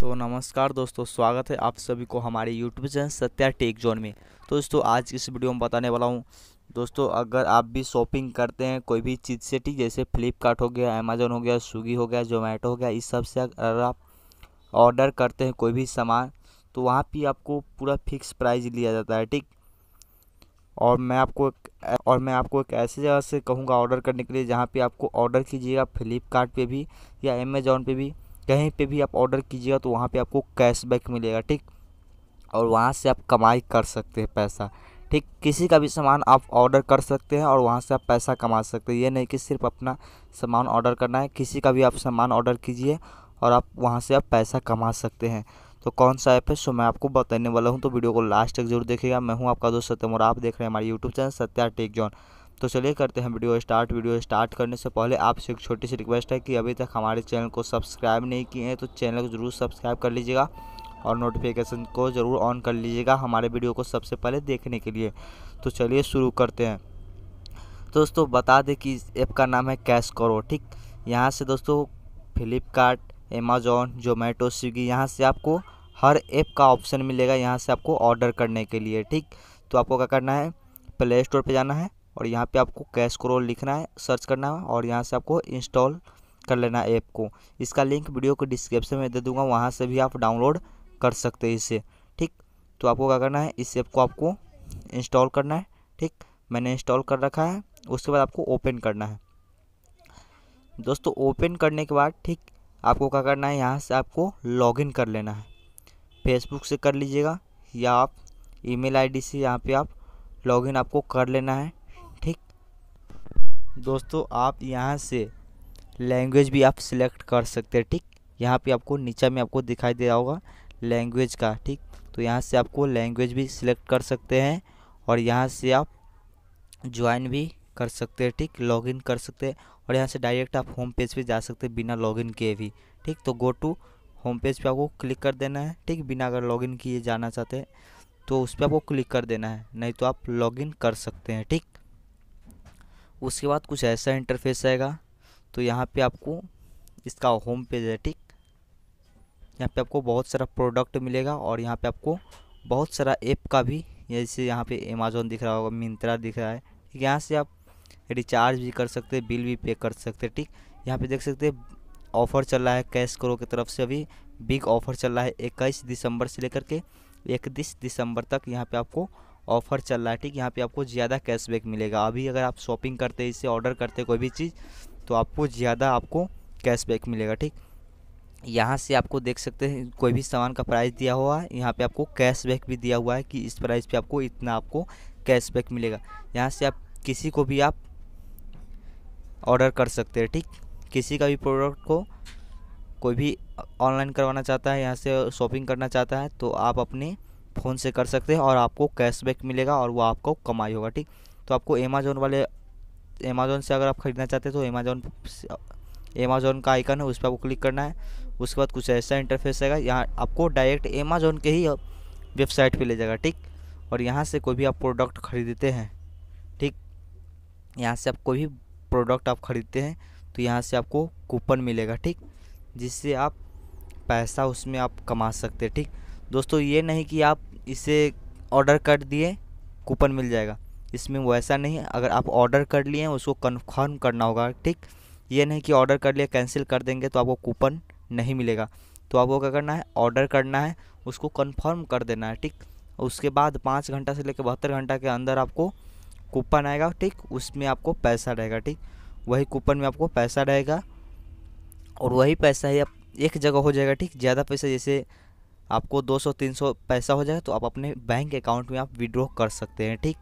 तो नमस्कार दोस्तों स्वागत है आप सभी को हमारे YouTube channel Satya tech zone में तो दोस्तों आज इस वीडियो में बताने वाला हूँ दोस्तों अगर आप भी शॉपिंग करते हैं कोई भी चीज़ से ठीक जैसे फ्लिपकार्ट हो गया अमेजोन हो गया स्विगी हो गया जोमेटो हो गया इस सब से अगर आप ऑर्डर करते हैं कोई भी सामान तो वहाँ पर आपको पूरा फिक्स प्राइस लिया जाता है ठीक और मैं आपको और मैं आपको एक ऐसी जगह से कहूँगा ऑर्डर करने के लिए जहाँ पर आपको ऑर्डर कीजिएगा फ्लिपकार्ट भी या अमेज़ोन पर भी कहीं पे भी आप ऑर्डर कीजिएगा तो वहाँ पे आपको कैशबैक मिलेगा ठीक और वहाँ से आप कमाई कर सकते हैं पैसा ठीक किसी का भी सामान आप ऑर्डर कर सकते हैं और वहाँ से आप पैसा कमा सकते हैं ये नहीं कि सिर्फ अपना सामान ऑर्डर करना है किसी का भी आप सामान ऑर्डर कीजिए और आप वहाँ से आप पैसा कमा सकते हैं तो कौन सा ऐप है सो मैं आपको बताने वाला हूँ तो वीडियो को लास्ट तक जरूर देखिएगा मैं हूँ आपका दोस्त सत्यम और आप देख रहे हैं हमारे YouTube channel Satya tech zone तो चलिए करते हैं वीडियो स्टार्ट वीडियो स्टार्ट करने से पहले आपसे एक छोटी सी रिक्वेस्ट है कि अभी तक हमारे चैनल को सब्सक्राइब नहीं किए हैं तो चैनल को ज़रूर सब्सक्राइब कर लीजिएगा और नोटिफिकेशन को ज़रूर ऑन कर लीजिएगा हमारे वीडियो को सबसे पहले देखने के लिए तो चलिए शुरू करते हैं तो दोस्तों बता दें कि इस ऐप का नाम है कैश करो ठीक यहाँ से दोस्तों फ्लिपकार्ट अमेजोन जोमेटो स्विगी यहाँ से आपको हर ऐप का ऑप्शन मिलेगा यहाँ से आपको ऑर्डर करने के लिए ठीक तो आपको क्या करना है प्ले स्टोर पर जाना है और यहाँ पे आपको कैश क्रोल लिखना है सर्च करना है और यहाँ से आपको इंस्टॉल कर लेना ऐप को इसका लिंक वीडियो को डिस्क्रिप्शन में दे दूंगा वहाँ से भी आप डाउनलोड कर सकते हैं इसे ठीक तो आपको क्या करना है इस ऐप को आपको इंस्टॉल करना है ठीक मैंने इंस्टॉल कर रखा है उसके बाद आपको ओपन करना है दोस्तों ओपन करने के बाद ठीक आपको क्या करना है यहाँ से आपको लॉगिन कर लेना है फेसबुक से कर लीजिएगा या आप ईमेल आईडी से यहाँ पे आप लॉगिन आपको कर लेना है दोस्तों आप यहाँ से लैंग्वेज भी आप सिलेक्ट कर सकते हैं ठीक यहाँ पे आपको नीचा में आपको दिखाई दे रहा होगा लैंग्वेज का ठीक तो यहाँ से आपको लैंग्वेज भी सिलेक्ट कर सकते हैं और यहाँ से आप ज्वाइन भी कर सकते हैं ठीक लॉगिन कर सकते हैं और यहाँ से डायरेक्ट आप होम पेज पे जा सकते हैं बिना लॉगिन किए भी ठीक तो गो टू होम पेज पे आपको क्लिक कर देना है ठीक बिना अगर लॉगिन किए जाना चाहते हैं तो उस पर आपको क्लिक कर देना है नहीं तो आप लॉगिन कर सकते हैं ठीक उसके बाद कुछ ऐसा इंटरफेस आएगा तो यहाँ पे आपको इसका होम पेज है ठीक यहाँ पे आपको बहुत सारा प्रोडक्ट मिलेगा और यहाँ पे आपको बहुत सारा ऐप का भी जैसे यहाँ पे अमेजोन दिख रहा होगा मिंत्रा दिख रहा है ठीक यहाँ से आप रिचार्ज भी कर सकते हैं बिल भी पे कर सकते हैं ठीक यहाँ पे देख सकते हैं ऑफ़र चल रहा है कैश करो की तरफ से अभी बिग ऑफ़र चल रहा है इक्कीस दिसंबर से लेकर के इकतीस दिसंबर तक यहाँ पर आपको ऑफर चल रहा है ठीक यहाँ पे आपको ज़्यादा कैशबैक मिलेगा अभी अगर आप शॉपिंग करते इससे ऑर्डर करते कोई भी चीज़ तो आपको ज़्यादा आपको कैशबैक मिलेगा ठीक यहाँ से आपको देख सकते हैं कोई भी सामान का प्राइस दिया हुआ है यहाँ पे आपको कैशबैक भी दिया हुआ है कि इस प्राइस पे आपको इतना आपको कैशबैक मिलेगा यहाँ से आप किसी को भी आप ऑर्डर कर सकते हैं ठीक किसी का भी प्रोडक्ट को कोई भी ऑनलाइन करवाना चाहता है यहाँ से शॉपिंग करना चाहता है तो आप अपने फ़ोन से कर सकते हैं और आपको कैशबैक मिलेगा और वो आपको कमाई होगा ठीक तो आपको अमेज़ोन वाले अमेज़ोन से अगर आप ख़रीदना चाहते हैं तो अमेज़ोन अमेज़ोन का आइकन है उस पर आपको क्लिक करना है उसके बाद कुछ ऐसा इंटरफेस आएगा यहाँ आपको डायरेक्ट अमेज़ोन के ही वेबसाइट पर ले जाएगा ठीक और यहाँ से कोई भी आप प्रोडक्ट ख़रीदते हैं ठीक यहाँ से आप कोई भी प्रोडक्ट आप ख़रीदते हैं तो यहाँ से आपको कूपन मिलेगा ठीक जिससे आप पैसा उसमें आप कमा सकते हैं ठीक दोस्तों ये नहीं कि आप इसे ऑर्डर कर दिए कूपन मिल जाएगा इसमें वैसा नहीं है अगर आप ऑर्डर कर लिए हैं उसको कन्फर्म करना होगा ठीक ये नहीं कि ऑर्डर कर लिया कैंसिल कर देंगे तो आपको कूपन नहीं मिलेगा तो आपको क्या करना है ऑर्डर करना है उसको कन्फर्म कर देना है ठीक उसके बाद पाँच घंटा से लेकर बहत्तर घंटा के अंदर आपको कूपन आएगा ठीक उसमें आपको पैसा रहेगा ठीक वही कूपन में आपको पैसा रहेगा और वही पैसा ही आप एक जगह हो जाएगा ठीक ज़्यादा पैसा जैसे आपको 200-300 पैसा हो जाएगा तो आप अपने बैंक अकाउंट में आप विड्रॉ कर सकते हैं ठीक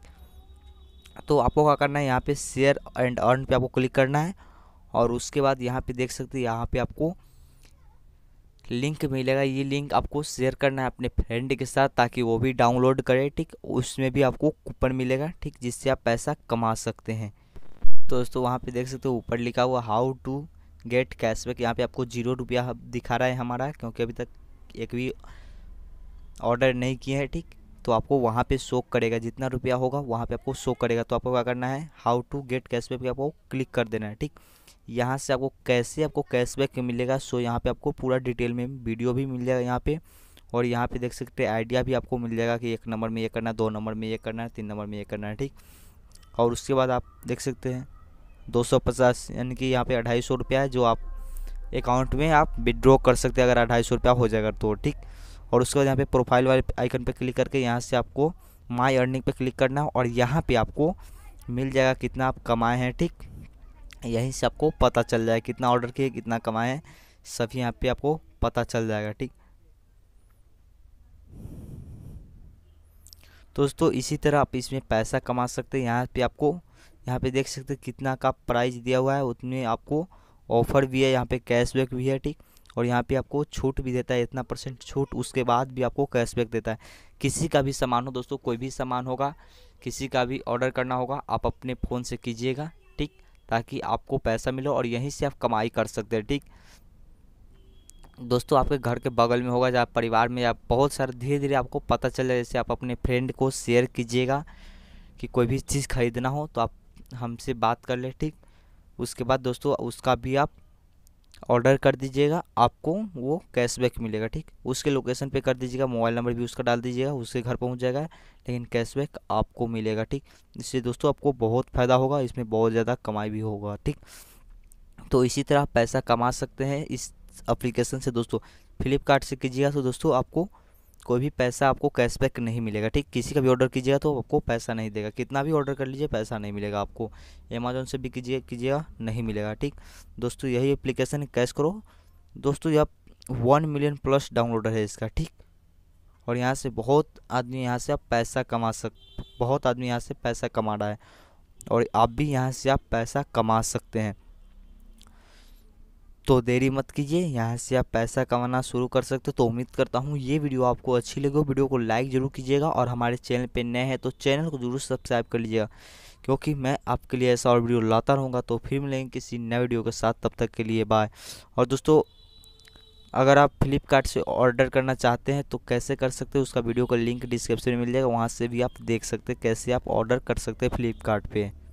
तो आपको क्या करना है यहाँ पे शेयर एंड अर्न पे आपको क्लिक करना है और उसके बाद यहाँ पे देख सकते हैं यहाँ पे आपको लिंक मिलेगा ये लिंक आपको शेयर करना है अपने फ्रेंड के साथ ताकि वो भी डाउनलोड करे ठीक उसमें भी आपको कूपन मिलेगा ठीक जिससे आप पैसा कमा सकते हैं तो दोस्तों वहाँ पे देख सकते हो ऊपर लिखा हुआ हाउ टू गेट कैशबैक यहाँ पे आपको जीरो रुपया दिखा रहा है हमारा क्योंकि अभी तक एक भी ऑर्डर नहीं किए हैं ठीक तो आपको वहाँ पे शो करेगा जितना रुपया होगा वहाँ पे आपको शो करेगा तो आपको क्या करना है how to get cashback back आपको क्लिक कर देना है ठीक यहाँ से आपको कैसे आपको कैशबैक मिलेगा सो यहाँ पे आपको पूरा डिटेल में वीडियो भी मिल जाएगा यहाँ पे और यहाँ पे देख सकते हैं आइडिया भी आपको मिल जाएगा कि एक नंबर में ये करना है दो नंबर में ये करना है तीन नंबर में ये करना है ठीक और उसके बाद आप देख सकते हैं दो सौ पचास यानी कि यहाँ पे अढ़ाई सौ रुपया है जो आप अकाउंट में आप विड्रॉ कर सकते हैं अगर अढ़ाई सौ रुपया हो जाएगा तो ठीक और उसके बाद यहाँ पे प्रोफाइल वाले आइकन पे क्लिक करके यहाँ से आपको माय अर्निंग पे क्लिक करना है और यहाँ पे आपको मिल जाएगा कितना आप कमाए हैं ठीक यहीं से आपको पता चल जाएगा कितना ऑर्डर किए कितना कमाए हैं सब यहाँ पे आपको पता चल जाएगा ठीक तो दोस्तों इसी तरह आप इसमें पैसा कमा सकते हैं यहाँ पर आपको यहाँ पे देख सकते हैं कितना का प्राइस दिया हुआ है उतने आपको ऑफ़र भी है यहाँ पे कैशबैक भी है ठीक और यहाँ पे आपको छूट भी देता है इतना परसेंट छूट उसके बाद भी आपको कैशबैक देता है किसी का भी सामान हो दोस्तों कोई भी सामान होगा किसी का भी ऑर्डर करना होगा आप अपने फ़ोन से कीजिएगा ठीक ताकि आपको पैसा मिले और यहीं से आप कमाई कर सकते हैं ठीक दोस्तों आपके घर के बगल में होगा या परिवार में या बहुत सारे धीरे धीरे आपको पता चल जाए जैसे आप अपने फ्रेंड को शेयर कीजिएगा कि कोई भी चीज़ खरीदना हो तो आप हमसे बात कर ले ठीक उसके बाद दोस्तों उसका भी आप ऑर्डर कर दीजिएगा आपको वो कैशबैक मिलेगा ठीक उसके लोकेशन पे कर दीजिएगा मोबाइल नंबर भी उसका डाल दीजिएगा उसके घर पहुंच जाएगा लेकिन कैशबैक आपको मिलेगा ठीक इससे दोस्तों आपको बहुत फ़ायदा होगा इसमें बहुत ज़्यादा कमाई भी होगा ठीक तो इसी तरह पैसा कमा सकते हैं इस अप्लीकेशन से दोस्तों फ्लिपकार्ट से कीजिएगा तो दोस्तों आपको कोई भी पैसा आपको कैशबैक नहीं मिलेगा ठीक किसी का भी ऑर्डर कीजिएगा तो आपको पैसा नहीं देगा कितना भी ऑर्डर कर लीजिए पैसा नहीं मिलेगा आपको अमेज़ोन से भी कीजिए कीजिएगा नहीं मिलेगा ठीक दोस्तों यही एप्लीकेशन कैश करो दोस्तों यह वन मिलियन प्लस डाउनलोडर है इसका ठीक और यहाँ से बहुत आदमी यहाँ से आप पैसा कमा सक बहुत आदमी यहाँ से पैसा कमा रहा है और आप भी यहाँ से आप पैसा कमा सकते हैं तो देरी मत कीजिए यहाँ से आप पैसा कमाना शुरू कर सकते हो तो उम्मीद करता हूँ ये वीडियो आपको अच्छी लगे वीडियो को लाइक ज़रूर कीजिएगा और हमारे चैनल पर नए हैं तो चैनल को ज़रूर सब्सक्राइब कर लीजिएगा क्योंकि मैं आपके लिए ऐसा और वीडियो लाता रहूँगा तो फिर मिलेंगे किसी नए वीडियो के साथ तब तक के लिए बाय और दोस्तों अगर आप फ्लिपकार्ट से ऑर्डर करना चाहते हैं तो कैसे कर सकते हैं उसका वीडियो का लिंक डिस्क्रिप्शन में मिल जाएगा वहाँ से भी आप देख सकते हैं कैसे आप ऑर्डर कर सकते हैं फ्लिपकार्ट